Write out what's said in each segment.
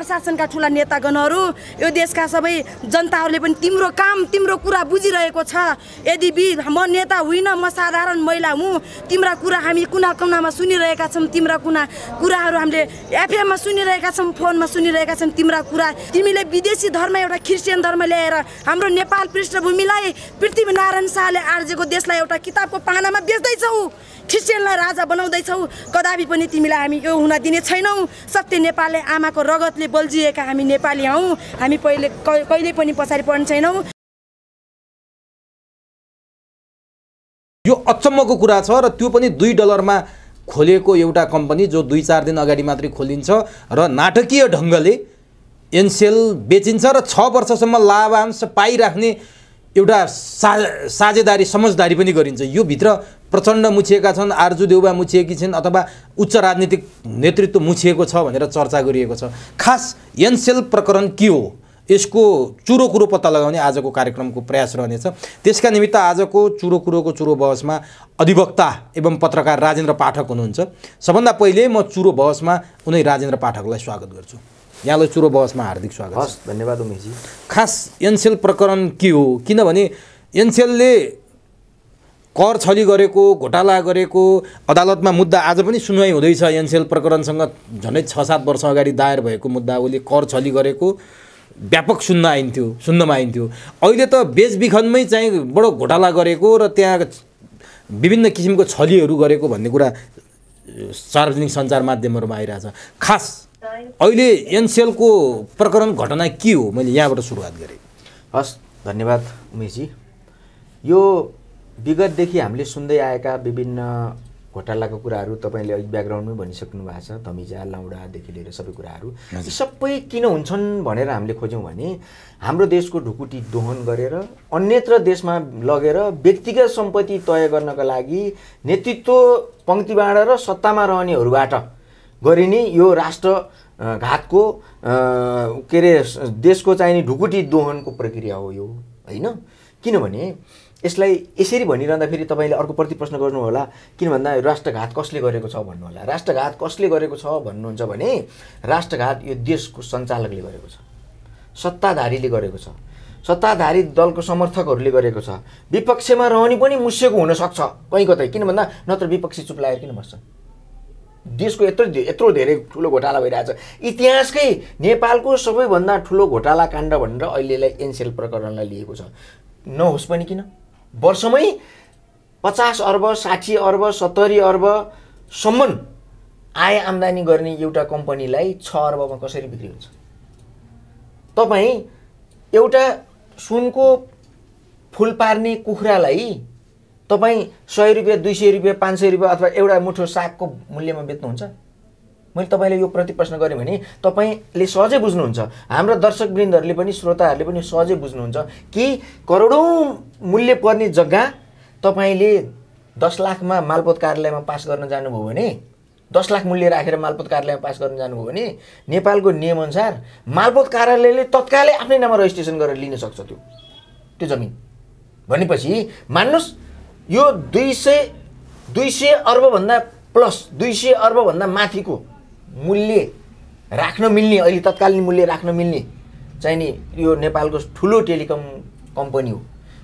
प्रशासनका ठुला नेतागणहरू यो देशका सबै जनताहरूले पनि तिम्रो काम तिम्रो कुरा बुझिरहेको छ यदि बि म नेता होइन म साधारण महिला हुँ तिम्रा कुरा हामी कुना कुनामा सुनिरहेका छौँ तिम्रा कुना कुराहरू हामीले एफएममा सुनिरहेका छौँ फोनमा सुनिरहेका छौँ तिम्रा कुरा तिमीले विदेशी धर्म एउटा क्रिस्चियन धर्म ल्याएर हाम्रो नेपाल पृष्ठभूमिलाई पृथ्वीनारायण शाहले आर्जेको देशलाई एउटा किताबको पानामा बेच्दैछौ क्रिस्चियनलाई राजा बनाउँदैछौ कदापि पनि तिमीलाई हामी यो हुन दिने छैनौ सत्य नेपालले आमाको रगतले बल्झिएका हामी नेपाली हौँ हामी पहिले कहिले पनि पछाडि पर्ने छैनौँ यो अचम्मको कुरा छ र त्यो पनि दुई डलरमा खोलेको एउटा कम्पनी जो दुई चार दिन अगाडि मात्रै खोलिन्छ र नाटकीय ढङ्गले एनसेल बेचिन्छ र छ वर्षसम्म लाभांश पाइराख्ने एउटा सा साझेदारी समझदारी पनि गरिन्छ यो भित्र प्रचण्ड मुछिएका छन् आर्जु देउबा मुछिएकी छिन् अथवा उच्च राजनीतिक नेतृत्व मुछिएको छ भनेर चर्चा गरिएको छ खास एनसेल प्रकरण के हो यसको चुरो कुरो पत्ता लगाउने आजको कार्यक्रमको प्रयास रहनेछ त्यसका निमित्त आजको चुरो कुरोको चुरो बहसमा अधिवक्ता एवं पत्रकार राजेन्द्र पाठक हुनुहुन्छ सबभन्दा पहिले म चुरो बहसमा उनै राजेन्द्र पाठकलाई स्वागत गर्छु यहाँलाई चुरो बहसमा हार्दिक स्वागत धन्यवाद उमेशजी खास एनसेल प्रकरण के हो किनभने एनसेलले कर छली गरेको घोटाला गरेको अदालतमा मुद्दा आज पनि सुनवाई हुँदैछ एनसेल प्रकरणसँग झन्डै छ सात वर्ष अगाडि दायर भएको मुद्दा उसले कर छली गरेको व्यापक सुन्न आइन्थ्यो सुन्नमा आइन्थ्यो अहिले त बेचबिखनमै चाहिँ बडो घोटाला गरेको र त्यहाँ विभिन्न किसिमको छलीहरू गरेको भन्ने कुरा सार्वजनिक सञ्चार माध्यमहरूमा आइरहेछ खास अहिले एनसेलको प्रकरण घटना के हो मैले यहाँबाट सुरुवात गरेँ हस् धन्यवाद उमेशजी यो विगतदेखि हामीले सुन्दै आएका विभिन्न घोटालाको कुराहरू तपाईँले अघि ब्याकग्राउन्डमै भनिसक्नु भएको छ धमिजा लाउडादेखि लिएर सबै कुराहरू यी सबै किन हुन्छन् भनेर हामीले खोज्यौँ भने हाम्रो देशको ढुकुटी दोहन गरेर अन्यत्र देशमा लगेर व्यक्तिगत सम्पत्ति तय गर्नका लागि नेतृत्व पङ्क्तिबाट र सत्तामा रहनेहरूबाट गरिने यो राष्ट्र घातको के अरे देशको चाहिने ढुकुटी दोहनको प्रक्रिया हो यो होइन किनभने यसलाई यसरी फेरि तपाईँले अर्को गर्नु होला किन भन्दा राष्ट्रघात कसले गरेको छ भन्नु होला राष्ट्रघात कसले गरेको छ भन्नुहुन्छ भने राष्ट्रघात यो देशको सञ्चालकले गरेको छ सत्ताधारीले गरेको छ सत्ताधारी दलको समर्थकहरूले गरेको छ विपक्षमा रहने पनि मुस्यको हुनसक्छ कहीँ कतै किन भन्दा नत्र विपक्षी चुप लागेर किन बस्छ देशको यत्रो यत्रो धेरै ठुलो घोटाला भइरहेछ इतिहासकै नेपालको सबैभन्दा ठुलो घोटाला काण्ड भनेर अहिलेलाई एनसिएल प्रकरणलाई लिएको छ नहोस् पनि किन वर्षमै पचास अर्ब साठी अर्ब सत्तरी अर्बसम्म आय आम्दानी गर्ने एउटा कम्पनीलाई छ अर्बमा कसरी बिक्री हुन्छ तपाईँ एउटा सुनको फुल पार्ने कुखुरालाई तपाईँ सय रुपियाँ दुई सय रुपियाँ पाँच सय रुपियाँ अथवा एउटा मुठो सागको मूल्यमा बेच्नुहुन्छ मैले तपाईँले यो प्रति प्रश्न गरेँ भने तपाईँले सहजै बुझ्नुहुन्छ हाम्रो दर्शकवृन्दहरूले पनि श्रोताहरूले पनि सहजै बुझ्नुहुन्छ कि करोडौँ मूल्य पर्ने जग्गा तपाईँले दस लाखमा मालपोत कार्यालयमा पास गर्न जानुभयो भने दस लाख मूल्य राखेर मालपोत कार्यालयमा पास गर्न जानुभयो भने नेपालको नियमअनुसार मालपोत कार्यालयले तत्कालै आफ्नै नाममा रजिस्ट्रेसन गरेर लिन सक्छ त्यो त्यो जमिन भनेपछि मान्नुहोस् यो दुई सय दुई सय अर्बभन्दा प्लस दुई सय अर्बभन्दा माथिको मूल्य राख्न मिल्ने अहिले तत्कालीन मूल्य राख्न मिल्ने चाहिँ नि यो नेपालको ठुलो टेलिकम कम्पनी हो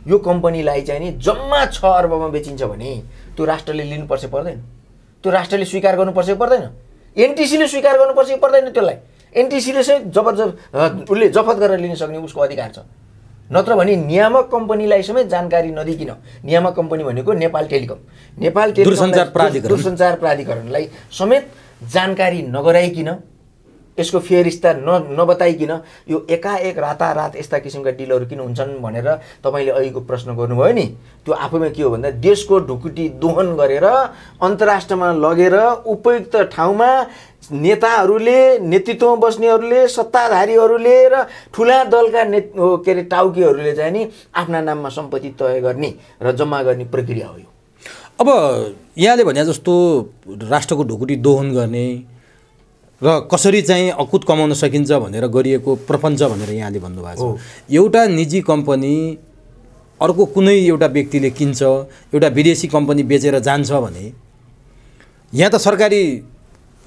यो कम्पनीलाई चाहिँ नि जम्मा छ अर्बमा बेचिन्छ भने त्यो राष्ट्रले लिनुपर्छ पर्दैन त्यो राष्ट्रले स्वीकार गर्नुपर्छ कि पर्दैन एनटिसीले स्वीकार गर्नुपर्छ कि पर्दैन त्यसलाई एनटिसीले चाहिँ जबरजब उसले जफत गरेर लिन सक्ने उसको अधिकार छ नत्र भने नियामक कम्पनीलाई समेत जानकारी नदिकन नियामक कम्पनी भनेको नेपाल टेलिकम नेपाल टेलिकम दूरसञ्चार प्राधिकरणलाई समेत जानकारी नगराइकन यसको फेरिस्ता न नबताइकन यो एकाएक रातारात यस्ता किसिमका डिलहरू किन हुन्छन् भनेर तपाईँले अहिलेको प्रश्न गर्नुभयो नि त्यो आफैमा के हो भन्दा देशको ढुकुटी दोहन गरेर अन्तर्राष्ट्रमा लगेर उपयुक्त ठाउँमा नेताहरूले नेतृत्वमा बस्नेहरूले सत्ताधारीहरूले र ठुला दलका ने के अरे टाउकीहरूले चाहिँ नि आफ्ना नाममा सम्पत्ति तय गर्ने र जम्मा गर्ने प्रक्रिया हो यो अब यहाँले भने जस्तो राष्ट्रको ढुकुटी दोहन गर्ने र कसरी चाहिँ अकुत कमाउन सकिन्छ भनेर गरिएको प्रपञ्च भनेर यहाँले भन्नुभएको छ एउटा निजी कम्पनी अर्को कुनै एउटा व्यक्तिले किन्छ एउटा विदेशी कम्पनी बेचेर जान्छ भने यहाँ त सरकारी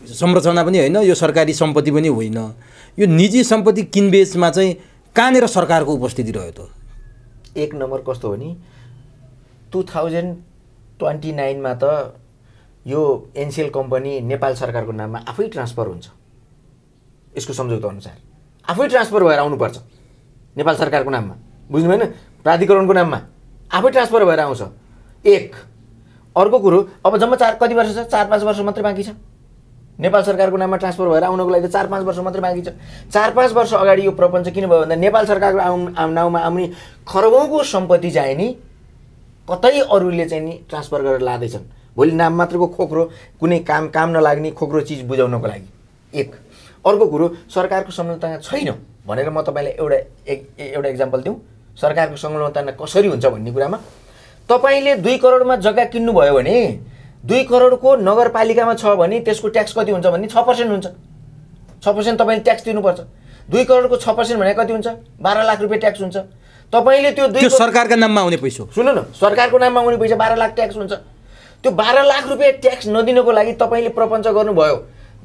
संरचना पनि होइन यो सरकारी सम्पत्ति पनि होइन यो निजी सम्पत्ति किनबेचमा चाहिँ कहाँनिर सरकारको उपस्थिति रह्यो त एक नम्बर कस्तो हो नि टु थाउजन्ड ट्वेन्टी नाइनमा त यो एनसिएल कम्पनी नेपाल सरकारको नाममा आफै ट्रान्सफर हुन्छ यसको सम्झौता अनुसार आफै ट्रान्सफर भएर आउनुपर्छ नेपाल सरकारको नाममा बुझ्नु भएन प्राधिकरणको नाममा आफै ट्रान्सफर भएर आउँछ एक अर्को कुरो अब जम्मा चार कति वर्ष छ चार पाँच वर्ष मात्रै बाँकी छ नेपाल सरकारको नाममा ट्रान्सफर भएर आउनको लागि त चार पाँच वर्ष मात्रै बाँकी छ चार पाँच वर्ष अगाडि यो प्रपञ्च किन भयो भन्दा नेपाल सरकारको आउ नाउँमा आउने खरबौँको सम्पत्ति चाहिँ नि कतै अरूले चाहिँ नि ट्रान्सफर गरेर लाँदैछन् भोलि नाम मात्रको खोक्रो कुनै काम काम नलाग्ने खोक्रो चिज बुझाउनको लागि एक अर्को कुरो सरकारको संलग्नता छैन भनेर म तपाईँलाई एउटा एक एउटा इक्जाम्पल दिउँ सरकारको संलग्नता कसरी हुन्छ भन्ने कुरामा तपाईँले दुई करोडमा जग्गा किन्नुभयो भने दुई करोडको नगरपालिकामा छ भने त्यसको ट्याक्स कति हुन्छ भने छ पर्सेन्ट हुन्छ छ पर्सेन्ट तपाईँले ट्याक्स दिनुपर्छ दुई करोडको छ पर्सेन्ट भने कति हुन्छ बाह्र लाख रुपियाँ ट्याक्स हुन्छ तपाईँले त्यो त्यो सरकारको नाममा आउने पैसा सुन्नु न सरकारको नाममा आउने पैसा बाह्र लाख ट्याक्स हुन्छ त्यो बाह्र लाख रुपियाँ ट्याक्स नदिनको लागि तपाईँले प्रपञ्च गर्नुभयो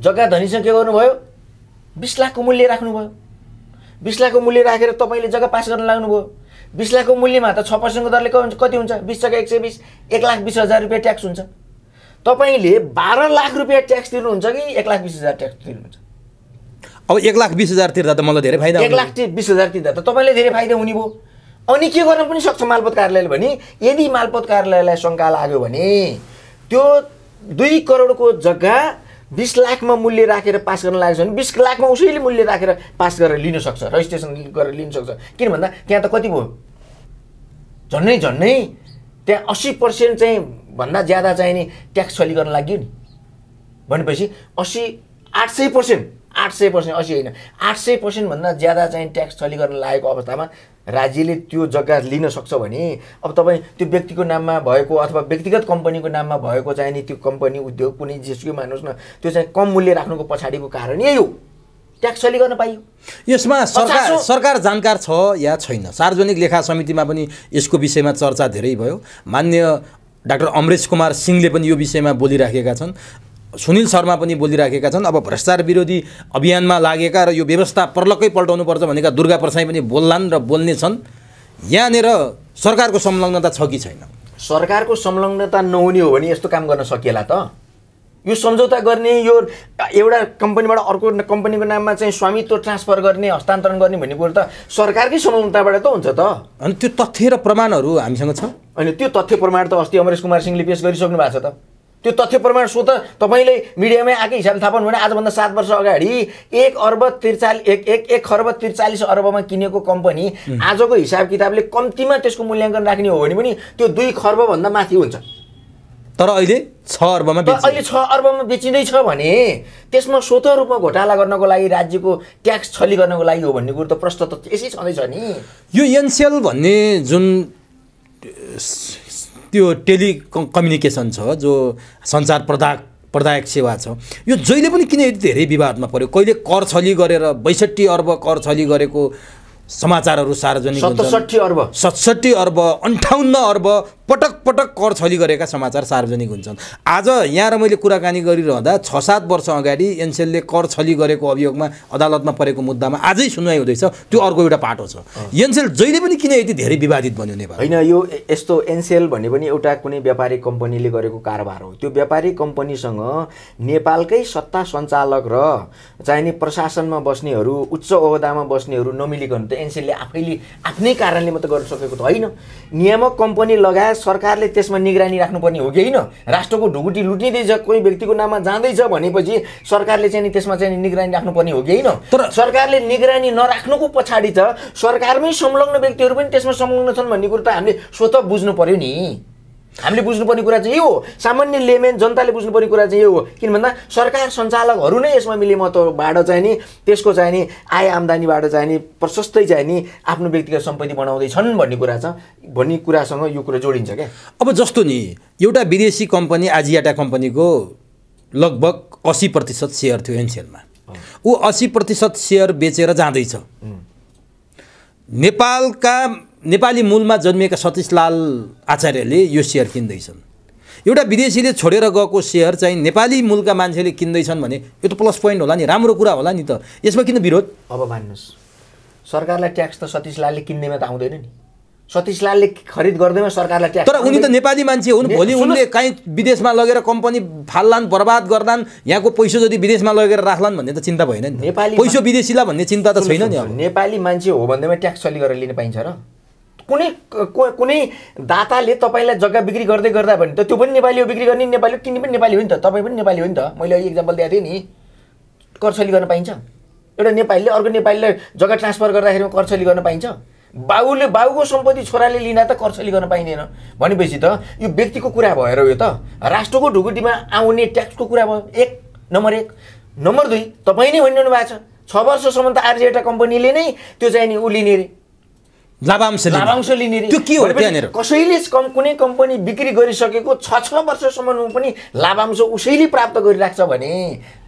जग्गा धनीसँग के गर्नुभयो बिस लाखको मूल्य राख्नुभयो बिस लाखको मूल्य राखेर तपाईँले जग्गा पास गर्न लाग्नुभयो बिस लाखको मूल्यमा त छ पर्सेन्टको दरले कति हुन्छ बिस जग्गा एक सय बिस एक लाख बिस हजार रुपियाँ ट्याक्स हुन्छ तपाईँले बाह्र लाख रुपियाँ ट्याक्स तिर्नुहुन्छ कि एक लाख बिस हजार ट्याक्स तिर्नुहुन्छ अब एक लाख बिस हजार तिर्दा त मलाई धेरै फाइदा एक लाख बिस हजार तिर्दा त तपाईँले धेरै फाइदा हुने भयो अनि के गर्न पनि सक्छ मालपोत कार्यालयले भने यदि मालपोत कार्यालयलाई शङ्का लाग्यो भने त्यो दुई करोडको जग्गा बिस लाखमा मूल्य राखेर पास गर्न लागेको छ भने बिस लाखमा उसैले मूल्य राखेर पास गरेर लिन सक्छ रजिस्ट्रेसन गरेर लिन सक्छ किन भन्दा त्यहाँ त कति भयो झन्नै झन्नै त्यहाँ अस्सी पर्सेन्ट चाहिँ भन्दा ज्यादा चाहिने ट्याक्स छली गर्न लाग्यो नि भनेपछि अस्सी आठ सय पर्सेन्ट आठ सय पर्सेन्ट असी होइन आठ सय पर्सेन्टभन्दा ज्यादा चाहिँ ट्याक्स छली गर्न लागेको अवस्थामा राज्यले त्यो जग्गा लिन सक्छ भने अब तपाईँ त्यो व्यक्तिको नाममा भएको अथवा व्यक्तिगत कम्पनीको नाममा भएको चाहिँ नि त्यो कम्पनी उद्योग कुनै जेसुकै मान्नुहोस् न त्यो चाहिँ कम मूल्य राख्नुको पछाडिको कारण यही हो ट्याक्स ट्याक्सले गर्न पाइयो यसमा सरकार सरकार जानकार छ या छैन सार्वजनिक लेखा समितिमा पनि यसको विषयमा चर्चा धेरै भयो मान्य डाक्टर अमरेश कुमार सिंहले पनि यो विषयमा बोलिराखेका छन् सुनिल शर्मा पनि बोलिराखेका छन् अब भ्रष्टाचार विरोधी अभियानमा लागेका र यो व्यवस्था पर्लक्कै पल्टाउनुपर्छ भनेका दुर्गा प्रसाई पनि बोल्लान् र बोल्ने छन् यहाँनिर सरकारको संलग्नता छ कि छैन सरकारको संलग्नता नहुने हो भने यस्तो काम गर्न सकिएला त यो सम्झौता गर्ने यो एउटा कम्पनीबाट अर्को कम्पनीको नाममा चाहिँ स्वामित्व ट्रान्सफर गर्ने हस्तान्तरण गर्ने भन्ने कुरो त सरकारकै संलग्नताबाट त हुन्छ त अनि त्यो तथ्य र प्रमाणहरू हामीसँग छ अनि त्यो तथ्य प्रमाण त अस्ति अमरेश कुमार सिंहले पेस गरिसक्नु भएको छ त त्यो तथ्य प्रमाण स्रोत तपाईँले मिडियामै आएकै हिसाबले थाहा पाउनु भने आजभन्दा सात वर्ष अगाडि एक अर्ब त्रिचाल एक एक एक खर्ब त्रिचालिस अर्बमा किनेको कम्पनी आजको हिसाब किताबले कम्तीमा त्यसको मूल्याङ्कन राख्ने हो भने पनि त्यो दुई खर्बभन्दा माथि हुन्छ तर अहिले छ अर्बमा अहिले छ अर्बमा बेचिँदैछ भने त्यसमा स्वतः रूपमा घोटाला गर्नको लागि राज्यको ट्याक्स छली गर्नको लागि हो भन्ने कुरो त प्रश्न त यसै छँदैछ नि यो एनसिएल भन्ने जुन त्यो टेलि कम्युनिकेसन छ जो सञ्चार प्रदा प्रदायक सेवा छ यो जहिले पनि किन यति धेरै विवादमा पऱ्यो कहिले कर छली गरेर बैसठी अर्ब कर छली गरेको समाचारहरू सार्वजनिक सतसट्ठी अर्ब सतसट्ठी अर्ब अन्ठाउन्न अर्ब पटक पटक कर छली गरेका समाचार सार्वजनिक हुन्छन् आज यहाँ र मैले कुराकानी गरिरहँदा छ सात वर्ष अगाडि एनसेलले कर छली गरेको अभियोगमा अदालतमा परेको मुद्दामा आजै सुनवाई हुँदैछ त्यो अर्को एउटा पाटो छ एनसेल जहिले पनि किन यति धेरै विवादित बन्यो नेपाल होइन यो यस्तो एनसेल भन्ने पनि एउटा कुनै व्यापारिक कम्पनीले गरेको कारोबार हो त्यो व्यापारिक कम्पनीसँग नेपालकै सत्ता सञ्चालक र चाहिने प्रशासनमा बस्नेहरू उच्च ओहदामा बस्नेहरू नमिलिकन त एनसेलले आफैले आफ्नै कारणले मात्रै गर्न सकेको त होइन नियामक कम्पनी लगायत सायद सरकारले त्यसमा निगरानी राख्नुपर्ने हो कि होइन राष्ट्रको ढुकुटी लुटिँदैछ कोही व्यक्तिको नाममा जाँदैछ भनेपछि सरकारले चाहिँ त्यसमा चाहिँ निगरानी राख्नुपर्ने हो कि होइन तर सरकारले निगरानी नराख्नुको पछाडि त सरकारमै संलग्न व्यक्तिहरू पनि त्यसमा संलग्न छन् भन्ने कुरो त हामीले स्वतः बुझ्नु पर्यो नि हामीले बुझ्नुपर्ने कुरा चाहिँ यो हो सामान्य लेमेन जनताले बुझ्नुपर्ने कुरा चाहिँ यो हो किन भन्दा सरकार सञ्चालकहरू नै यसमा महत्त्वबाट चाहिँ नि त्यसको चाहिँ नि आय आम्दानीबाट चाहिँ नि प्रशस्तै चाहिँ नि आफ्नो व्यक्तिगत सम्पत्ति बनाउँदैछन् भन्ने कुरा छ भन्ने कुरासँग यो कुरा जोडिन्छ क्या अब जस्तो नि एउटा विदेशी कम्पनी आजियाटा कम्पनीको लगभग असी प्रतिशत सेयर थियो एनसिएलमा ऊ असी प्रतिशत सेयर बेचेर जाँदैछ नेपालका नेपाली मूलमा जन्मिएका सतीशलाल आचार्यले यो सेयर किन्दैछन् एउटा विदेशीले छोडेर गएको सेयर चाहिँ नेपाली मूलका मान्छेले किन्दैछन् भने यो त प्लस पोइन्ट होला नि राम्रो कुरा होला नि त यसमा किन विरोध अब मान्नुहोस् सरकारलाई ट्याक्स त सतीशलालले किन्नेमा त आउँदैन नि सतीशलालले खरिद गर्दैमा सरकारलाई ट्याक्स तर उनी त नेपाली मान्छे हुन् भोलि उनले काहीँ विदेशमा लगेर कम्पनी फाल्लान् बर्बाद गर्लान् यहाँको पैसा जति विदेशमा लगेर राख्लान् भन्ने त चिन्ता भएन नि नेपाली पैसा विदेशीलाई भन्ने चिन्ता त छैन नि नेपाली मान्छे हो भन्दैमा ट्याक्स चली गरेर लिन पाइन्छ र कुनै कुनै दाताले तपाईँलाई जग्गा बिक्री गर्दै गर्दा भने त त्यो पनि नेपाली हो बिक्री गर्ने नेपाली हो किन्ने पनि नेपाली हो नि त तपाईँ पनि नेपाली हो नि त मैले अघि इक्जाम्पल दिएको थिएँ नि कर्सली गर्न पाइन्छ एउटा नेपालीले अर्को नेपालीलाई जग्गा ट्रान्सफर गर्दाखेरि कर्सली गर्न पाइन्छ बाबुले बाबुको सम्पत्ति छोराले लिन त कर्सली गर्न पाइँदैन भनेपछि त यो व्यक्तिको कुरा भएर यो त राष्ट्रको ढुकुटीमा आउने ट्याक्सको कुरा भयो एक नम्बर एक नम्बर दुई तपाईँ नै भनिरहनु भएको छ छ वर्षसम्म त आरजेटा कम्पनीले नै त्यो चाहिँ नि ऊ लिने अरे लाभांश लाभांश लिने त्यो के हो त्यहाँनिर कसैले कम कुनै कम्पनी बिक्री गरिसकेको छ छ वर्षसम्ममा पनि लाभांश उसैले प्राप्त गरिराख्छ भने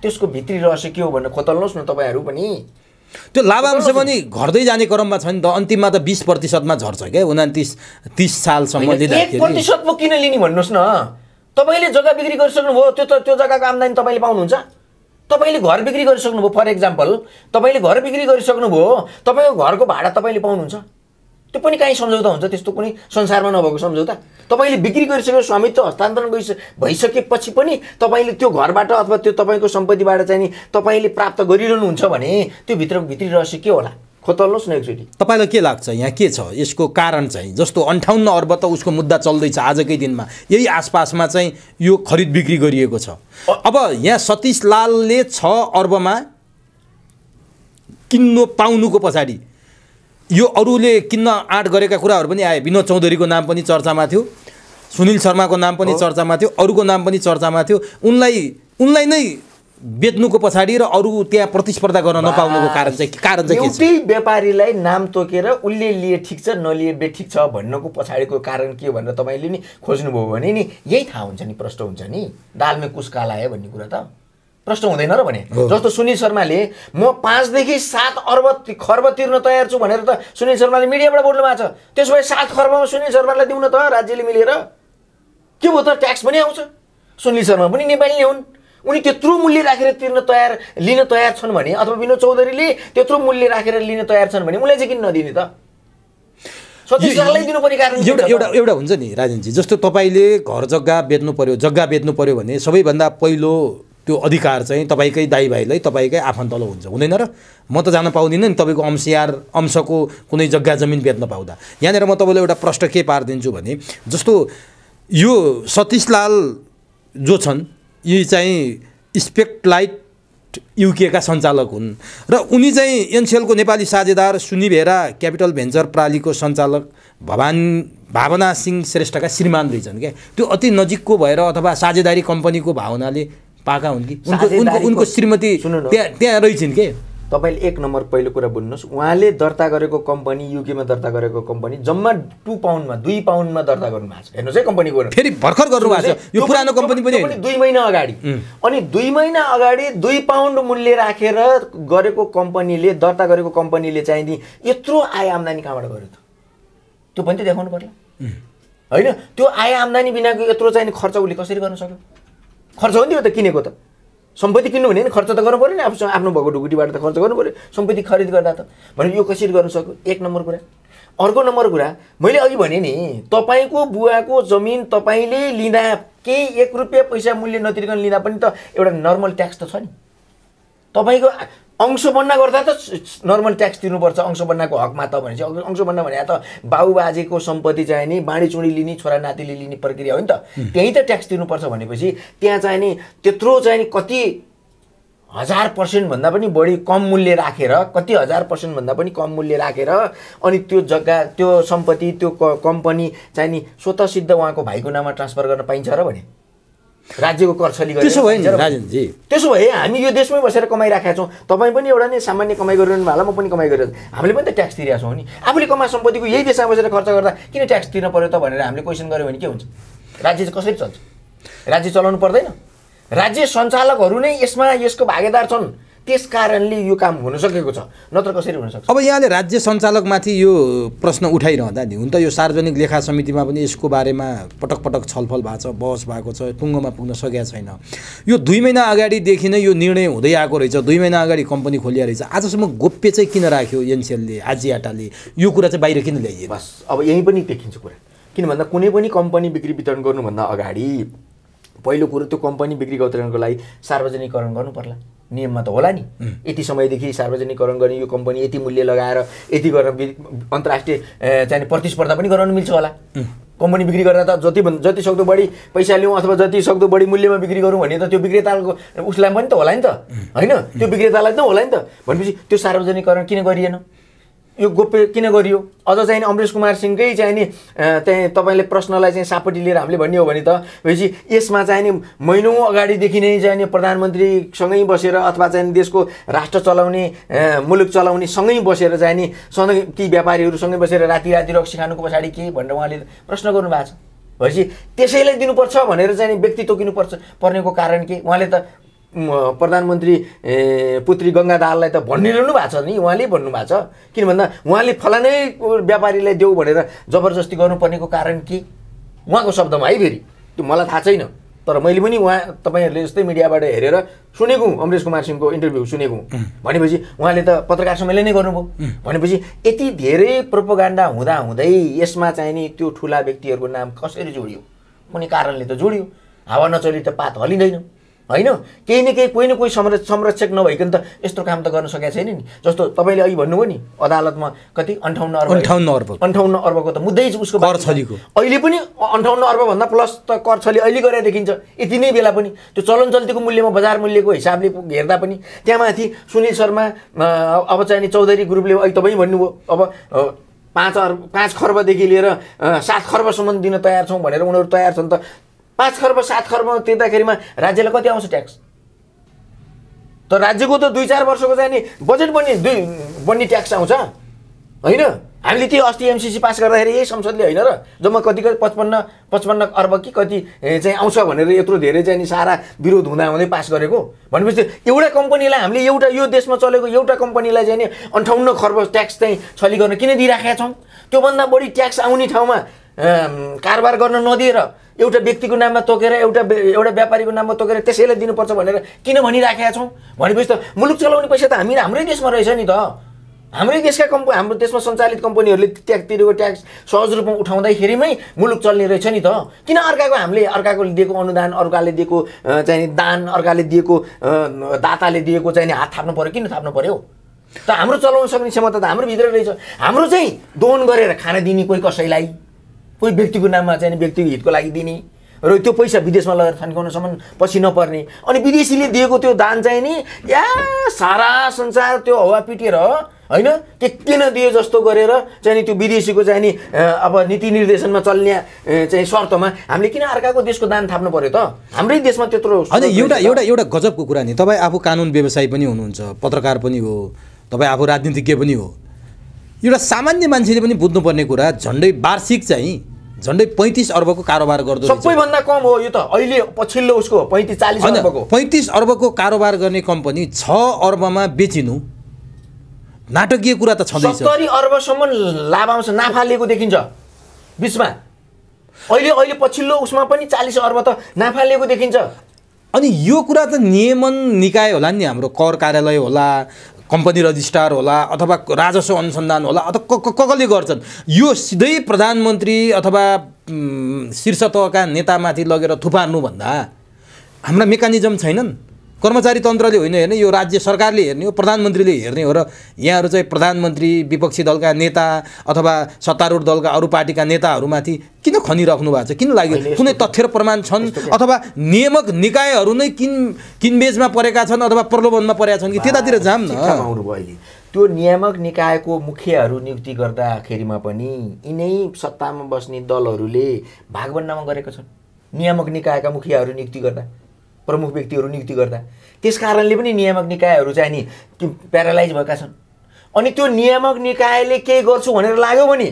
त्यसको भित्री रहस्य के हो भनेर खोतल्नुहोस् न तपाईँहरू पनि त्यो लाभांश पनि घट्दै जाने क्रममा छ नि त अन्तिममा त बिस प्रतिशतमा झर्छ क्या उनातिस तिस सालसम्म प्रतिशत पो किन लिने भन्नुहोस् न तपाईँले जग्गा बिक्री गरिसक्नुभयो त्यो त त्यो जग्गाको आम्दानी तपाईँले पाउनुहुन्छ तपाईँले घर बिक्री गरिसक्नुभयो फर एक्जाम्पल तपाईँले घर बिक्री गरिसक्नुभयो तपाईँको घरको भाडा तपाईँले पाउनुहुन्छ त्यो पनि काहीँ सम्झौता हुन्छ त्यस्तो कुनै संसारमा नभएको सम्झौता तपाईँले बिक्री गरिसकेर स्वामित्व हस्तान्तरण गरिस भइसकेपछि पनि तपाईँले त्यो घरबाट अथवा त्यो तपाईँको सम्पत्तिबाट चाहिँ नि तपाईँले प्राप्त गरिरहनुहुन्छ भने त्यो भित्र भित्री रहस्य के होला खोतल्नुहोस् न एकचोटि तपाईँलाई के लाग्छ यहाँ के छ यसको कारण चाहिँ जस्तो अन्ठाउन्न अर्ब त उसको मुद्दा चल्दैछ आजकै दिनमा यही आसपासमा चाहिँ यो खरिद बिक्री गरिएको छ अब यहाँ सतीश लालले छ अर्बमा किन्नु पाउनुको पछाडि यो अरूले किन्न आँट गरेका कुराहरू पनि आए विनोद चौधरीको नाम पनि चर्चामा थियो सुनिल शर्माको नाम पनि चर्चामा थियो अरूको नाम पनि चर्चामा थियो उनलाई उनलाई नै बेच्नुको पछाडि र अरू त्यहाँ प्रतिस्पर्धा गर्न नपाउनुको कारण चाहिँ कारण चाहिँ त्यही व्यापारीलाई नाम तोकेर उसले लिए ठिक छ नलिए बे ठिक छ भन्नुको पछाडिको कारण के भनेर तपाईँले नि खोज्नुभयो भने नि यही थाहा हुन्छ नि प्रष्ट हुन्छ नि दालमै कुस काला भन्ने कुरा त प्रश्न हुँदैन र भने जस्तो सुनिल शर्माले म पाँचदेखि सात अर्ब खर्ब तिर्न तयार छु भनेर त सुनिल शर्माले मिडियाबाट बोल्नु भएको छ त्यसो भए सात खर्बमा सुनिल शर्मालाई दिउन त राज्यले मिलेर के भयो त ट्याक्स पनि आउँछ सुनिल शर्मा पनि नेपाली नै हुन् उनी त्यत्रो मूल्य राखेर तिर्न तयार लिन तयार छन् भने अथवा विनोद चौधरीले त्यत्रो मूल्य राखेर लिन तयार छन् भने उसलाई चाहिँ किन नदिने त एउटा एउटा एउटा हुन्छ नि राजनजी जस्तो तपाईँले घर जग्गा बेच्नु पर्यो जग्गा बेच्नु पर्यो भने सबैभन्दा पहिलो त्यो अधिकार चाहिँ तपाईँकै दाई भाइलाई तपाईँकै आफन्तलो हुन्छ हुँदैन र म त जान पाउँदिनँ नि तपाईँको अंशियार अंशको कुनै जग्गा जमिन बेच्न पाउँदा यहाँनिर म तपाईँलाई एउटा प्रश्न के पारिदिन्छु भने जस्तो यो सतीशलाल जो छन् यी चाहिँ स्पेक्टलाइट युकेका सञ्चालक हुन् र उनी चाहिँ एनसिएलको नेपाली साझेदार सुनिभेरा क्यापिटल भेन्चर प्रालीको सञ्चालक भवान भावना सिंह श्रेष्ठका श्रीमान रहेछन् क्या त्यो अति नजिकको भएर अथवा साझेदारी कम्पनीको भावनाले पाका हुन् कि उनको उनको उनको श्रीमती त्यहाँ त्यहाँ रहेछन् के तपाईँले एक नम्बर पहिलो कुरा बुझ्नुहोस् उहाँले दर्ता गरेको कम्पनी युकेमा दर्ता गरेको कम्पनी जम्मा टु पाउन्डमा दुई पाउन्डमा दर्ता गर्नु भएको छ हेर्नुहोस् है कम्पनी फेरि भर्खर गर्नु भएको छ यो पुरानो कम्पनी पनि दुई महिना अगाडि अनि दुई महिना अगाडि दुई पाउन्ड मूल्य राखेर गरेको कम्पनीले दर्ता गरेको कम्पनीले चाहिँ यत्रो आय आम्दानी कहाँबाट गर्यो त त्यो पनि त देखाउनु पर्यो होइन त्यो आय आम्दानी बिनाको यत्रो चाहिँ खर्च उसले कसरी गर्न सक्यो खर्च हो नि त्यो त किनेको त सम्पत्ति किन्नु भने नि खर्च त गर्नु पऱ्यो नि आफूसँग आफ्नो भएको ढुकुटीबाट त खर्च गर्नु पऱ्यो सम्पत्ति खरिद गर्दा त भने यो कसरी गर्नु सक्यो एक नम्बर कुरा अर्को नम्बर कुरा मैले अघि भने नि तपाईँको बुवाको जमिन तपाईँले लिँदा केही एक रुपियाँ पैसा मूल्य नतिरिकन लिँदा पनि त एउटा नर्मल ट्याक्स त छ नि तपाईँको अंशबन्ना गर्दा त नर्मल ट्याक्स तिर्नुपर्छ अंशबन्नाको हकमा त भनेपछि अंश अंशबन्ना भने त बाबुबाजेको सम्पत्ति चाहिँ नि बाँडीचुँडी लिने छोरा नातिले लिने प्रक्रिया हो नि त त्यहीँ त ट्याक्स तिर्नुपर्छ भनेपछि त्यहाँ चाहिँ नि त्यत्रो चाहिँ नि कति हजार पर्सेन्टभन्दा पनि बढी कम मूल्य राखेर रा, कति हजार पर्सेन्टभन्दा पनि कम मूल्य राखेर रा, अनि त्यो जग्गा त्यो सम्पत्ति त्यो कम्पनी चाहिँ नि स्वतः सिद्ध उहाँको भाइको नाममा ट्रान्सफर गर्न पाइन्छ र भने राज्यको कर्सली त्यसो भए राजेन्द्रजी त्यसो भए हामी यो देशमै बसेर कमाइराखेका छौँ तपाईँ पनि एउटा नै सामान्य कमाइ गरिरहनु भएको म पनि कमाइ गरिरहेको हामीले पनि त ट्याक्स तिरेका छौँ नि आफूले कमा सम्पत्तिको यही देशमा बसेर खर्च गर्दा किन ट्याक्स तिर्न पऱ्यो त भनेर हामीले क्वेसन गऱ्यो भने के हुन्छ राज्य चाहिँ कसरी चल्छ राज्य चलाउनु पर्दैन राज्य सञ्चालकहरू नै यसमा यसको भागेदार छन् त्यस कारणले यो काम हुन सकेको छ नत्र कसरी हुनसक्छ अब यहाँले राज्य सञ्चालकमाथि यो प्रश्न उठाइरहँदा नि हुन त यो सार्वजनिक लेखा समितिमा पनि यसको बारेमा पटक पटक छलफल भएको छ बहस भएको छ टुङ्गोमा पुग्न सकेको छैन यो दुई महिना अगाडिदेखि नै यो निर्णय हुँदै आएको रहेछ दुई महिना अगाडि कम्पनी खोलिया रहेछ आजसम्म गोप्य चाहिँ किन राख्यो एनसिएलले आजियाटाले यो कुरा चाहिँ बाहिर किन ल्याइयो बस अब यहीँ पनि देखिन्छ कुरा किन भन्दा कुनै पनि कम्पनी बिक्री वितरण गर्नुभन्दा अगाडि पहिलो कुरो त्यो कम्पनी बिक्री अवतरणको लागि सार्वजनिकरण गर्नु पर्ला नियममा त होला नि यति समयदेखि सार्वजनिकरण गर्ने यो कम्पनी यति मूल्य लगाएर यति गरेर अन्तर्राष्ट्रिय चाहिँ प्रतिस्पर्धा पनि गराउनु मिल्छ होला कम्पनी बिक्री गरेर त जति जति सक्दो बढी पैसा लिउँ अथवा जति सक्दो बढी मूल्यमा बिक्री गरौँ भने त त्यो विक्रेताको उसलाई पनि त होला नि त होइन त्यो विक्रेतालाई त होला नि त भनेपछि त्यो सार्वजनिकरण किन गरिएन यो गोप्य किन गरियो अझ चाहिँ नि अमरेश कुमार सिंहकै चाहिँ नि त्यहाँ तपाईँले प्रश्नलाई चाहिँ सापट्टि लिएर हामीले भन्ने हो भने त भनेपछि यसमा चाहिँ नि महिनौँ अगाडिदेखि नै चाहिँ नि प्रधानमन्त्रीसँगै बसेर अथवा चाहिँ देशको राष्ट्र चलाउने मुलुक चलाउने सँगै बसेर चाहिँ नि सँगै ती व्यापारीहरूसँगै बसेर राति राति रक्सी खानुको पछाडि के भनेर उहाँले प्रश्न गर्नुभएको छ भनेपछि त्यसैलाई दिनुपर्छ भनेर चाहिँ व्यक्ति तोकिनुपर्छ पर्नेको कारण के उहाँले त प्रधानमन्त्री पुत्री गङ्गा दाललाई त भनिरहनु भएको छ नि उहाँले भन्नुभएको छ किन भन्दा उहाँले फलानै व्यापारीलाई देऊ भनेर जबरजस्ती गर्नुपर्नेको कारण के उहाँको शब्दमा है फेरि त्यो मलाई थाहा छैन तर मैले पनि उहाँ तपाईँहरूले जस्तै मिडियाबाट हेरेर सुनेको हुँ अमरेश कुमार सिंहको इन्टरभ्यू सुनेको हुँ भनेपछि उहाँले त पत्रकार समयले नै गर्नुभयो भनेपछि यति धेरै प्रोपोगान्डा हुँदै यसमा चाहिँ नि त्यो ठुला व्यक्तिहरूको नाम कसरी जोडियो कुनै कारणले त जोडियो हावा नचली त पात हलिँदैन होइन केही न केही कोही न कोही संरक्ष संरक्षक नभइकन त यस्तो काम त गर्न सकेको छैन नि जस्तो तपाईँले अघि भन्नुभयो नि अदालतमा कति अन्ठाउन्न अर्ब अन्ठाउन्न अर्ब अन्ठाउन्न अर्बको त मुद्दै उसको कर छलीको अहिले पनि अन्ठाउन्न अर्बभन्दा प्लस त कर छली अहिले गरेर देखिन्छ यति नै बेला पनि त्यो चलन चल्तीको मूल्यमा बजार मूल्यको हिसाबले हेर्दा पनि त्यहाँ माथि सुनिल शर्मा अब चाहिने चौधरी ग्रुपले अहिले तपाईँ भन्नुभयो अब पाँच अर्ब पाँच खर्बदेखि लिएर सात खर्बसम्म दिन तयार छौँ भनेर उनीहरू तयार छन् त पाँच खर्ब सात खर्ब तिर्दाखेरिमा राज्यलाई कति आउँछ ट्याक्स त राज्यको त दुई चार वर्षको जाने बजेट बन्ने दुई बन्ने ट्याक्स आउँछ होइन हामीले त्यही अस्ति एमसिसी पास गर्दाखेरि यही संसदले होइन र जम्मा कति कति पचपन्न पचपन्न अर्ब कि कति चाहिँ आउँछ भनेर यत्रो धेरै चाहिँ नि सारा विरोध हुँदाहुँदै पास गरेको भनेपछि एउटा कम्पनीलाई हामीले एउटा यो देशमा चलेको एउटा कम्पनीलाई चाहिँ नि अन्ठाउन्न खर्ब ट्याक्स चाहिँ छली गर्न किन दिइराखेका छौँ त्योभन्दा बढी ट्याक्स आउने ठाउँमा कारोबार गर्न नदिएर एउटा व्यक्तिको नाममा तोकेर एउटा एउटा व्यापारीको नाममा तोकेर त्यसैलाई दिनुपर्छ भनेर किन भनिराखेका छौँ भनेपछि त मुलुक चलाउने पैसा त हामी हाम्रै देशमा रहेछ नि त हाम्रै देशका कम्प हाम्रो देशमा सञ्चालित कम्पनीहरूले ट्याक्स तिरेको ट्याक्स सहज रूपमा उठाउँदाखेरिमै मुलुक चल्ने रहेछ नि त किन अर्काको हामीले अर्काको दिएको अनुदान अर्काले दिएको चाहिँ दान अर्काले दिएको दाताले दिएको चाहिँ हात थाप्नु पऱ्यो किन थाप्नु पऱ्यो त हाम्रो चलाउन सक्ने क्षमता त हाम्रो भित्रै रहेछ हाम्रो चाहिँ दोहन गरेर खाना दिने कोही कसैलाई कोही व्यक्तिको नाममा चाहिँ व्यक्तिको हितको लागि दिने र त्यो पैसा विदेशमा लगेर फन्काउनसम्म पछि नपर्ने अनि विदेशीले दिएको त्यो दान चाहिँ नि या सारा संसार त्यो हावा पिटेर होइन के के नदियो जस्तो गरेर चाहिँ नि त्यो विदेशीको चाहिँ नि अब नीति निर्देशनमा चल्ने चाहिँ शर्तमा हामीले किन अर्काको देशको दान थाप्नु पऱ्यो त हाम्रै देशमा त्यत्रो होइन एउटा एउटा एउटा गजबको कुरा नि तपाईँ आफू कानुन व्यवसायी पनि हुनुहुन्छ पत्रकार पनि हो तपाईँ आफू राजनीतिज्ञ पनि हो एउटा सामान्य मान्छेले पनि बुझ्नुपर्ने कुरा झन्डै वार्षिक चाहिँ झन्डै पैँतिस अर्बको कारोबार गर्दो सबैभन्दा कम हो यो त अहिले पछिल्लो उसको पैँतिस चालिस अर्बको पैँतिस अर्बको कारोबार गर्ने कम्पनी छ अर्बमा बेचिनु नाटकीय कुरा त छँदैछ सत्तरी अर्बसम्म लाभ आउँछ नाफा लिएको देखिन्छ बिचमा अहिले अहिले पछिल्लो उसमा पनि चालिस अर्ब त नाफा लिएको देखिन्छ अनि यो कुरा त नियमन निकाय होला नि हाम्रो कर कार्यालय होला कम्पनी रजिस्ट्रार होला अथवा राजस्व अनुसन्धान होला अथवा कसले गर्छन् यो सिधै प्रधानमन्त्री अथवा शीर्ष तहका नेतामाथि लगेर थुपार्नुभन्दा हाम्रा मेकानिजम छैनन् कर्मचारी तन्त्रले होइन हेर्ने यो राज्य सरकारले हेर्ने हो प्रधानमन्त्रीले हेर्ने हो र यहाँहरू चाहिँ प्रधानमन्त्री विपक्षी दलका नेता अथवा सत्तारूढ दलका अरू पार्टीका नेताहरूमाथि किन खनिराख्नु भएको छ किन लाग्यो कुनै तथ्य र प्रमाण छन् अथवा नियामक निकायहरू नै किन किनबेजमा परेका छन् अथवा प्रलोभनमा परेका छन् कि त्यतातिर जाम न त्यो नियामक निकायको मुख्यहरू नियुक्ति गर्दाखेरिमा पनि यिनै सत्तामा बस्ने दलहरूले भागबन्दामा गरेका छन् नियामक निकायका मुखियाहरू नियुक्ति गर्दा प्रमुख व्यक्तिहरू नियुक्ति गर्दा त्यस कारणले पनि नियामक निकायहरू चाहिँ नि प्यारालाइज भएका छन् अनि त्यो नियामक निकायले केही गर्छु भनेर लाग्यो भने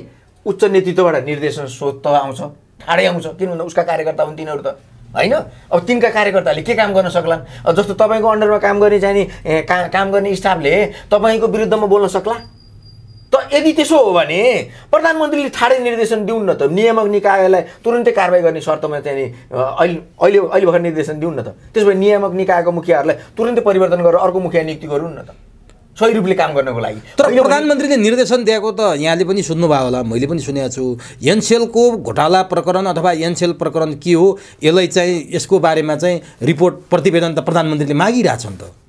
उच्च नेतृत्वबाट निर्देशन स्वत आउँछ ठाडै आउँछ किनभने उसका कार्यकर्ता हुन् तिनीहरू त होइन अब तिनका कार्यकर्ताले के काम गर्न सक्लान् जस्तो तपाईँको अन्डरमा काम गर्ने जाने का काम गर्ने स्टाफले तपाईँको विरुद्धमा बोल्न सक्ला त यदि त्यसो हो भने प्रधानमन्त्रीले ठाडै निर्देशन दिउन् न त नियामक निकायलाई तुरन्तै कारवाही गर्ने शर्तमा चाहिँ अहिले अहिले अहिले भर्खर निर्देशन दिउन् न त त्यसो भए नियामक निकायको मुखियाहरूलाई तुरन्तै परिवर्तन गरेर अर्को मुखिया नियुक्ति गरून् न त सही रूपले काम गर्नको लागि तर प्रधानमन्त्रीले निर्देशन दिएको त यहाँले पनि सुन्नुभयो होला मैले पनि सुनेको छु एनसेलको घोटाला प्रकरण अथवा एनसेल प्रकरण के हो यसलाई चाहिँ यसको बारेमा चाहिँ रिपोर्ट प्रतिवेदन त प्रधानमन्त्रीले मागिरहेछन् त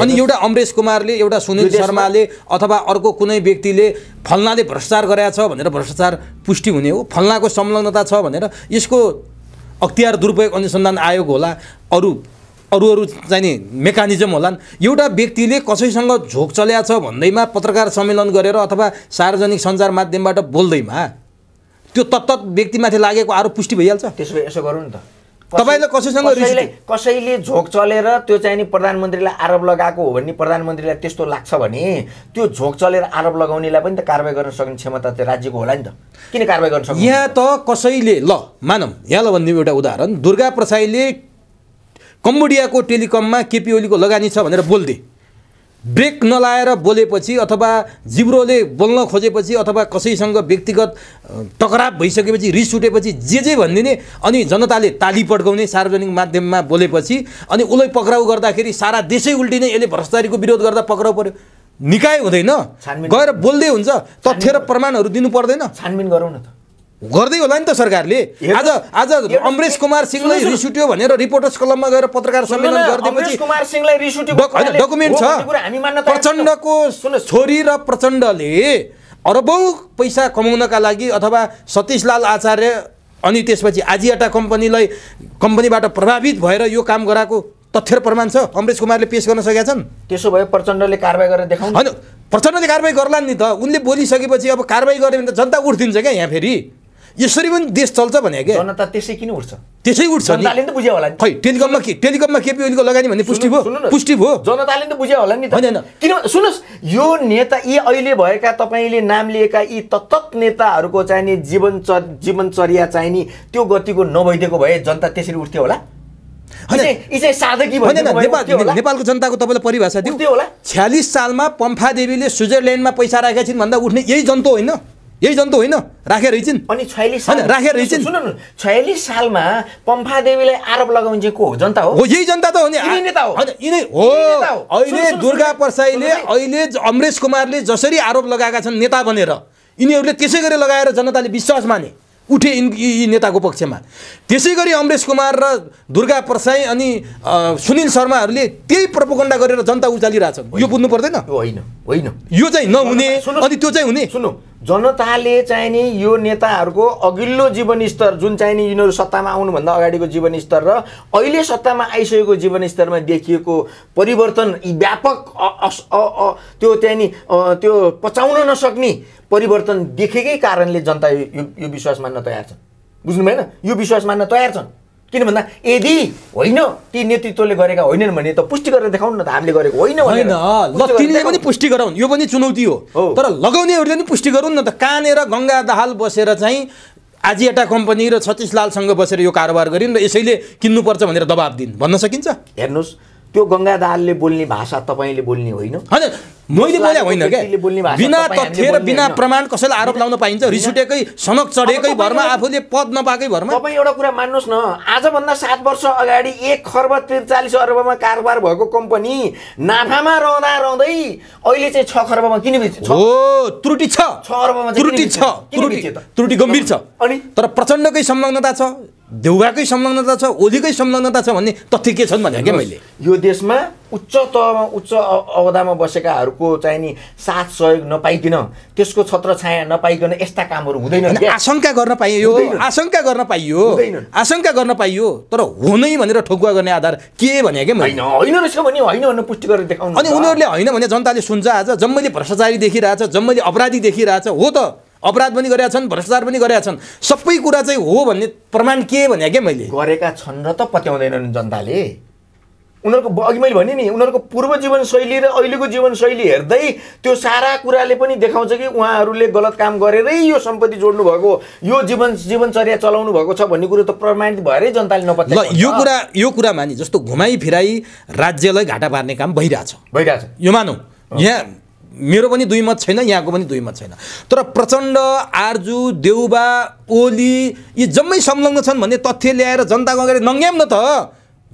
अनि एउटा अमरेश कुमारले एउटा सुनिल शर्माले अथवा अर्को कुनै व्यक्तिले फल्नाले भ्रष्टाचार गराएको छ भनेर भ्रष्टाचार पुष्टि हुने हो फल्नाको संलग्नता छ भनेर यसको अख्तियार दुरुपयोग अनुसन्धान आयोग होला अरू अरू अरू नि मेकानिजम होलान् एउटा व्यक्तिले कसैसँग झोक चल्या छ भन्दैमा पत्रकार सम्मेलन गरेर अथवा सार्वजनिक सञ्चार माध्यमबाट बोल्दैमा त्यो तत्त व्यक्तिमाथि लागेको आरोप पुष्टि भइहाल्छ त्यसो भए यसो गरौँ नि त कसैसँग कसैले कसैले झोक चलेर त्यो चाहिँ नि प्रधानमन्त्रीलाई आरोप लगाएको हो भने प्रधानमन्त्रीलाई त्यस्तो लाग्छ भने त्यो झोक चलेर आरोप लगाउनेलाई पनि त कारवाही गर्न सक्ने क्षमता त राज्यको होला नि त किन कारवाही गर्न सक्छ यहाँ त कसैले ल मानम यहाँ ल भनिदिउँ एउटा उदाहरण दुर्गा प्रसाईले कम्बोडियाको टेलिकममा केपी ओलीको लगानी छ भनेर बोलिदिए ब्रेक नलाएर बोलेपछि अथवा जिब्रोले बोल्न खोजेपछि अथवा कसैसँग व्यक्तिगत टकराव भइसकेपछि रिस उठेपछि जे जे भनिदिने अनि जनताले ताली पड्काउने सार्वजनिक माध्यममा बोलेपछि अनि उसलाई पक्राउ गर्दाखेरि सारा देशै उल्टिने यसले भ्रष्टाचारीको विरोध गर्दा पक्राउ पऱ्यो निकाय हुँदैन गएर बोल्दै हुन्छ तथ्य र प्रमाणहरू दिनु पर्दैन छानबिन गरौँ न त गर्दै होला नि त सरकारले आज आज अमरेश कुमार सिंहलाई रिस उठ्यो भनेर रिपोर्टर्स कलममा गएर पत्रकार सम्मेलन गरिदिएपछि डकुमेन्ट छ प्रचण्डको छोरी र प्रचण्डले अरबौ पैसा कमाउनका लागि अथवा सतीशलाल आचार्य अनि त्यसपछि आजियाटा कम्पनीलाई कम्पनीबाट प्रभावित भएर यो काम गराएको तथ्य प्रमाण छ अमरेश कुमारले पेस गर्न सकेका छन् त्यसो भए प्रचण्डले कारवाही गरेर देखाउनु होइन प्रचण्डले कारवाही गर्लान् नि त उनले बोलिसकेपछि अब कारवाही गर्यो भने त जनता उठिदिन्छ क्या यहाँ फेरि यसरी पनि देश चल्छ भने क्या जनता त्यसै किन उठ्छ त्यसै उठ्छ जनताले त बुझ्यो होला नि खै टेलिकममा के टेलिकममा केपी ओलीको लगानी भन्ने पुष्टि भयो पुष्टि भयो जनताले त बुझ्यो होला नि त होइन किन सुन्नुहोस् यो नेता यी अहिले भएका तपाईँले नाम लिएका यी तत्त नेताहरूको चाहिने जीवन जीवनचर्या जीवनचर्या चाहिने त्यो गतिको नभइदिएको भए जनता त्यसरी उठ्थ्यो होला नेपालको जनताको तपाईँलाई परिभाषा दियो छ्यालिस सालमा पम्फा देवीले स्विजरल्यान्डमा पैसा राखेका छिन् भन्दा उठ्ने यही जन्तो होइन यही जन्तु होइन राखेर हिँड्छिन् अनि छयालिस राखेर सुन छयालिस सालमा पम्फा देवीलाई आरोप लगाउने चाहिँ को हो जनता हो यही जनता त हो नि यिनै हो अहिले दुर्गा प्रसाईले अहिले अमरेश कुमारले जसरी आरोप लगाएका छन् नेता भनेर यिनीहरूले त्यसै गरी लगाएर जनताले विश्वास माने उठे यी नेताको पक्षमा त्यसै गरी अमरेश कुमार र दुर्गा प्रसाई अनि सुनिल शर्माहरूले त्यही प्रपोगन्डा गरेर जनता उचालिरहेछन् यो बुझ्नु पर्दैन होइन होइन यो चाहिँ नहुने अनि त्यो चाहिँ हुने सुन्नु जनताले चाहिँ नि यो नेताहरूको अघिल्लो जीवनस्तर जुन चाहिँ नि यिनीहरू सत्तामा आउनुभन्दा अगाडिको जीवनस्तर र अहिले सत्तामा आइसकेको जीवनस्तरमा देखिएको परिवर्तन व्यापक त्यो नि त्यो पचाउन नसक्ने परिवर्तन देखेकै कारणले जनता यो यो विश्वास मान्न तयार छन् बुझ्नु भएन यो विश्वास मान्न तयार छन् किन भन्दा यदि होइन ती नेतृत्वले गरेका होइनन् भने त पुष्टि गरेर देखाउनु न त हामीले गरेको होइन होइन ल तिनीले पनि पुष्टि गराउन् यो पनि चुनौती हो तर लगाउनेहरूले पनि पुष्टि गरौँ न त कानेर गङ्गा दाहाल बसेर चाहिँ आज एउटा कम्पनी र लालसँग बसेर यो कारोबार गरिन् र यसैले किन्नुपर्छ भनेर दबाब दिन् भन्न सकिन्छ हेर्नुहोस् त्यो गङ्गा दाहालले बोल्ने भाषा तपाईँले बोल्ने होइन होइन मैले बोले होइन क्या बिना तथ्य र बिना प्रमाण कसैलाई आरोप लाउन पाइन्छ रिस उठेकै सनक चढेकै भरमा आफूले पद नपाएकै भरमा तपाईँ एउटा कुरा मान्नुहोस् न आजभन्दा सात वर्ष अगाडि एक खर्ब त्रिचालिस अर्बमा कारोबार भएको कम्पनी नाफामा रहँदा रहँदै अहिले चाहिँ छ खर्बमा किन हो त्रुटि छ छ अर्बमा त्रुटि छ त्रुटि त्रुटि गम्भीर छ अनि तर प्रचण्डकै संलग्नता छ देउवाकै संलग्नता छ ओलीकै संलग्नता छ भन्ने तथ्य के छन् भने क्या मैले यो देशमा उच्च तहमा उच्च अवधामा बसेकाहरूको नि साथ सहयोग नपाइकन त्यसको छत्र छाया नपाइकन यस्ता कामहरू हुँदैन आशंका गर्न पाइयो आशंका गर्न पाइयो आशंका गर्न पाइयो तर हो भनेर ठोकुवा गर्ने आधार के भने क्या मैले होइन रहेछ भने होइन भनेर पुष्टि गरेर देखाउनु अनि उनीहरूले होइन भने जनताले सुन्छ आज जम्मैले भ्रष्टाचारी देखिरहेछ जम्मैले अपराधी देखिरहेछ हो त अपराध पनि गरेका छन् भ्रष्टाचार पनि गरेका छन् सबै कुरा चाहिँ हो भन्ने प्रमाण के भने क्या मैले गरेका छन् र त पत्याउँदैनन् जनताले उनीहरूको अघि मैले भने नि उनीहरूको पूर्व जीवनशैली र अहिलेको जीवनशैली हेर्दै त्यो सारा कुराले पनि देखाउँछ कि उहाँहरूले गलत काम गरेरै यो सम्पत्ति जोड्नु भएको यो जीवन जीवनचर्या चलाउनु भएको छ भन्ने कुरो त प्रमाणित भएरै जनताले नपत्या ल यो कुरा यो कुरा नि जस्तो घुमाइ फिराई राज्यलाई घाटा पार्ने काम भइरहेछ भइरहेछ यो मानौँ यहाँ मेरो पनि दुई मत छैन यहाँको पनि दुई मत छैन तर प्रचण्ड आर्जु देउबा ओली यी जम्मै संलग्न छन् भन्ने तथ्य ल्याएर जनताको अगाडि नङ्ग्याम न त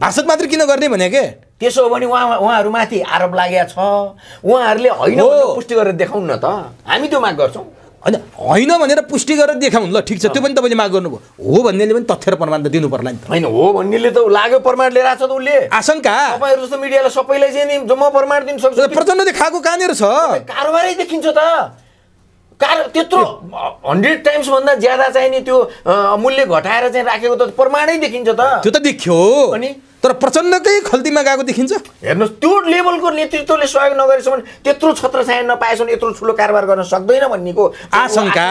भाषण मात्र किन गर्ने भने के त्यसो हो भने उहाँ उहाँहरूमाथि आरोप लागेको छ उहाँहरूले होइन पुष्टि गरेर देखाउनु न त हामी त्यो माग गर्छौँ होइन होइन भनेर पुष्टि गरेर देखाउनु ल ठिक छ त्यो पनि तपाईँले माग गर्नुभयो हो भन्नेले पनि तथ्य र प्रमाण त दिनु पर्ला नि त होइन हो भन्नेले त लाग्यो प्रमाण लिएर आएको छ त उसले आशंका तपाईँहरू जस्तो मिडियालाई सबैलाई चाहिँ नि जम्मा प्रमाण दिनु सक्छु प्रचण्डले खाएको कहाँनिर छ कारोबारै देखिन्छ त कार त्यत्रो हन्ड्रेड टाइम्स भन्दा ज्यादा चाहिँ नि त्यो मूल्य घटाएर चाहिँ राखेको त प्रमाणै देखिन्छ त त्यो त देखियो अनि तर प्रचण्डकै खल्तीमा गएको देखिन्छ हेर्नुहोस् त्यो लेभलको नेतृत्वले सहयोग भने त्यत्रो छत्रछाया नपाएछन् यत्रो ठुलो कारोबार गर्न सक्दैन भन्नेको आशङ्का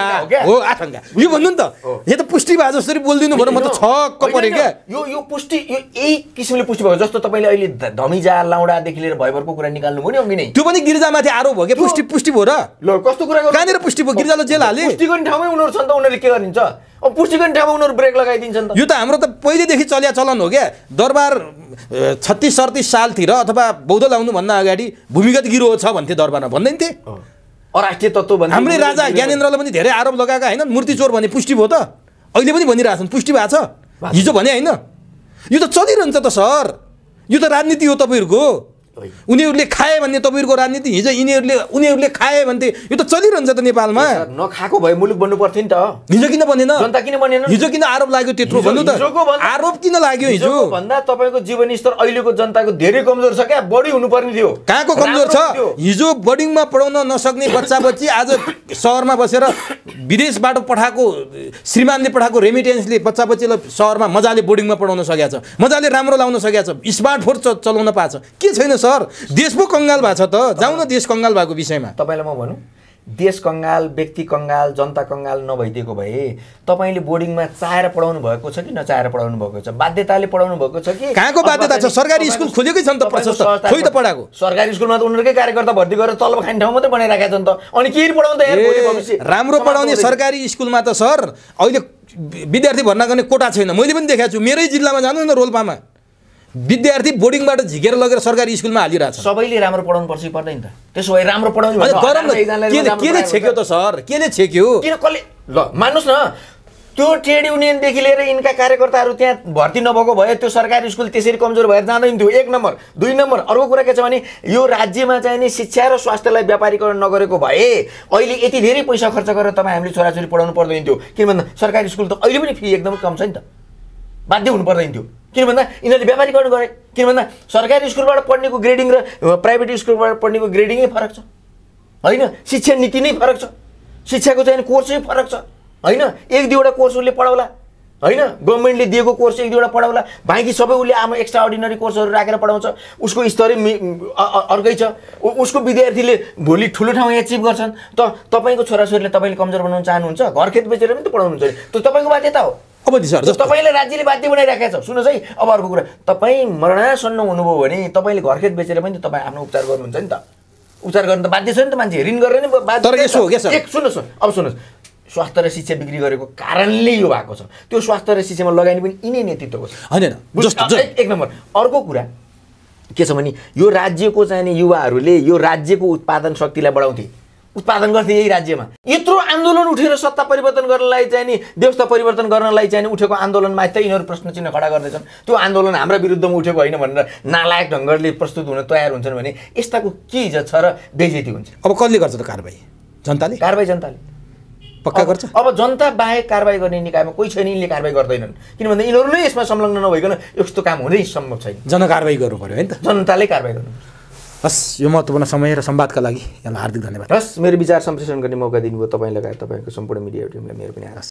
हो आशङ्का यो भन्नु नि त यो त पुष्टि भए जसरी बोलिदिनु भने म त छक्क परेँ क्या यो यो पुष्टि यो यही किसिमले पुष्टि भयो जस्तो तपाईँले अहिले धमिजा लाउडादेखि लिएर भयभरको कुरा निकाल्नु भयो नि अघि नै त्यो पनि गिर्जामाथि आरोप हो कि पुष्टि पुष्टि भयो र ल कस्तो कुरा कहाँनिर पुष्टि भयो गिर्जाले जेल हाले पुष्टि गर्ने ठाउँमै उनीहरू छन् त उनीहरूले के गरिन्छ पुष्टिकरण उनीहरू ब्रेक लगाइदिन्छन् यो त हाम्रो त पहिलेदेखि चलिया चलन हो क्या दरबार छत्तिस सडतिस सालतिर अथवा बौद्ध लाउनुभन्दा अगाडि भूमिगत गिरोह छ भन्थे दरबारमा भन्दैन थिए अराष्ट्रिय तत्त्व भन्ने हाम्रै राजा ज्ञानेन्द्रलाई पनि धेरै आरोप लगाएका होइन मूर्तिचोर भने पुष्टि भयो त अहिले पनि भनिरहेछन् पुष्टि भएको छ हिजो भने होइन यो त चलिरहन्छ त सर यो त राजनीति हो तपाईँहरूको उनीहरूले खाए भन्ने तपाईँहरूको राजनीति हिजो यिनीहरूले उनीहरूले खाए भन्थे यो त चलिरहन्छ त नेपालमा नखाएको भए मुलुक बन्नु पर्थ्यो नि त हिजो किन बनेन जनता किन बनेन हिजो किन आरोप लाग्यो त्यत्रो भन्नु त आरोप किन लाग्यो हिजो भन्दा तपाईँको जीवन स्तर अहिलेको जनताको धेरै कमजोर छ क्या बढी हुनुपर्ने थियो कहाँको कमजोर छ हिजो बोर्डिङमा पढाउन नसक्ने बच्चा बच्ची आज सहरमा बसेर विदेशबाट पठाएको श्रीमानले पठाएको रेमिटेन्सले बच्चा बच्चीलाई सहरमा मजाले बोर्डिङमा पढाउन सकेको छ मजाले राम्रो लाउन सकेको छ स्मार्टफोन चलाउन पाएको छ के छैन सर देश पो कङ्गाल भएको छ त जाउँ न देश कङ्गाल भएको विषयमा तपाईँलाई म भनौँ देश कङ्गाल व्यक्ति कङ्गाल जनता कङ्गाल नभइदिएको भए तपाईँले बोर्डिङमा चाहेर पढाउनु भएको छ कि नचाहेर पढाउनु भएको छ बाध्यताले पढाउनु भएको छ कि कहाँको बाध्यता छ सरकारी स्कुल खोलेकै छ नि त त पढाएको सरकारी स्कुलमा त उनीहरूकै कार्यकर्ता भर्ती गरेर तलब खाने ठाउँ मात्रै बनाइरहेका छन् त अनि के पढाउँदा राम्रो पढाउने सरकारी स्कुलमा त सर अहिले विद्यार्थी भर्ना गर्ने कोटा छैन मैले पनि देखाएको छु मेरै जिल्लामा जानु न रोल्पामा विद्यार्थी बोर्डिङबाट झिकेर लगेर सरकारी स्कुलमा हालिरहेको छ सबैले राम्रो पढाउनु पर्छ पर्दैन त त्यसो भए राम्रो पढाउनु केले छेक्यो त सर केले छेक्यो किन कसले ल मान्नुहोस् न त्यो ट्रेड युनियनदेखि लिएर यिनका कार्यकर्ताहरू त्यहाँ भर्ती नभएको भए त्यो सरकारी स्कुल त्यसरी कमजोर भएर जाँदैन थियो एक नम्बर दुई नम्बर अर्को कुरा के छ भने यो राज्यमा चाहिँ नि शिक्षा र स्वास्थ्यलाई व्यापारीकरण नगरेको भए अहिले यति धेरै पैसा खर्च गरेर तपाईँ हामीले छोराछोरी पढाउनु पर्दैन थियो किन सरकारी स्कुल त अहिले पनि फी एकदमै कम छ नि त बाध्य पर्दैन थियो किन भन्दा यिनीहरूले व्यापारीकरण गरे किन भन्दा सरकारी स्कुलबाट पढ्नेको ग्रेडिङ र प्राइभेट स्कुलबाट पढ्नेको ग्रेडिङै फरक छ होइन शिक्षा नीति नै फरक छ शिक्षाको चाहिँ कोर्सै फरक छ होइन एक दुईवटा कोर्स उसले पढाउला होइन गभर्मेन्टले दिएको कोर्स एक दुईवटा पढाउला बाँकी सबै उसले आमा एक्स्ट्रा अर्डिनरी कोर्सहरू राखेर पढाउँछ उसको स्तरै अर्कै छ उसको विद्यार्थीले भोलि ठुलो ठाउँ एचिभ गर्छन् त तपाईँको छोराछोरीले तपाईँले कमजोर बनाउन चाहनुहुन्छ घर खेत बेचेर पनि त पढाउनुहुन्छ त तपाईँको बाध्यता हो अब दिशा तपाईँले राज्यले बाध्य बनाइराखेको छ सुन्नुहोस् है अब अर्को कुरा तपाईँ मरणासन्न हुनुभयो भने तपाईँले घरखेत बेचेर पनि तपाईँ आफ्नो उपचार गर्नुहुन्छ नि त उपचार गर्नु त बाध्य छ नि त मान्छे ऋण गरेर नि सुन्नुहोस् अब सुन्नुहोस् स्वास्थ्य र शिक्षा बिक्री गरेको कारणले यो भएको छ त्यो स्वास्थ्य र शिक्षामा लगानी पनि यिनै नेतृत्वको छ होइन एक नम्बर अर्को कुरा के छ भने यो राज्यको चाहिने युवाहरूले यो राज्यको उत्पादन शक्तिलाई बढाउँथे उत्पादन गर्थे यही राज्यमा यत्रो आन्दोलन उठेर सत्ता परिवर्तन गर्नलाई चाहिँ नि व्यवस्था परिवर्तन गर्नलाई चाहिँ उठेको आन्दोलनमा त यिनीहरू प्रश्न चिन्ह खडा गर्दैछन् त्यो आन्दोलन हाम्रा विरुद्धमा उठेको होइन भनेर नालायक ढङ्गले प्रस्तुत हुन तयार हुन्छन् भने यस्ताको के इज्जत छ र बेजेती हुन्छ अब कसले गर्छ त कारवाही जनताले कारवाही जनताले पक्का गर्छ अब जनता बाहेक कारवाही गर्ने निकायमा कोही छैन यिनले कारवाही गर्दैनन् किनभने भन्दा यिनीहरूले यसमा संलग्न नभइकन यस्तो काम हुनै सम्भव छैन जनकारवाही गर्नु पऱ्यो होइन जनताले कारवाही गर्नु हस् यो महत्त्वपूर्ण समय र सम्वादका लागि यहाँलाई हार्दिक धन्यवाद हस् मेरो विचार सम्प्रेषण गर्ने मौका दिनुभयो तपाईँ लगायत तपाईँको सम्पूर्ण मिडिया टिमलाई मेरो पनि हस्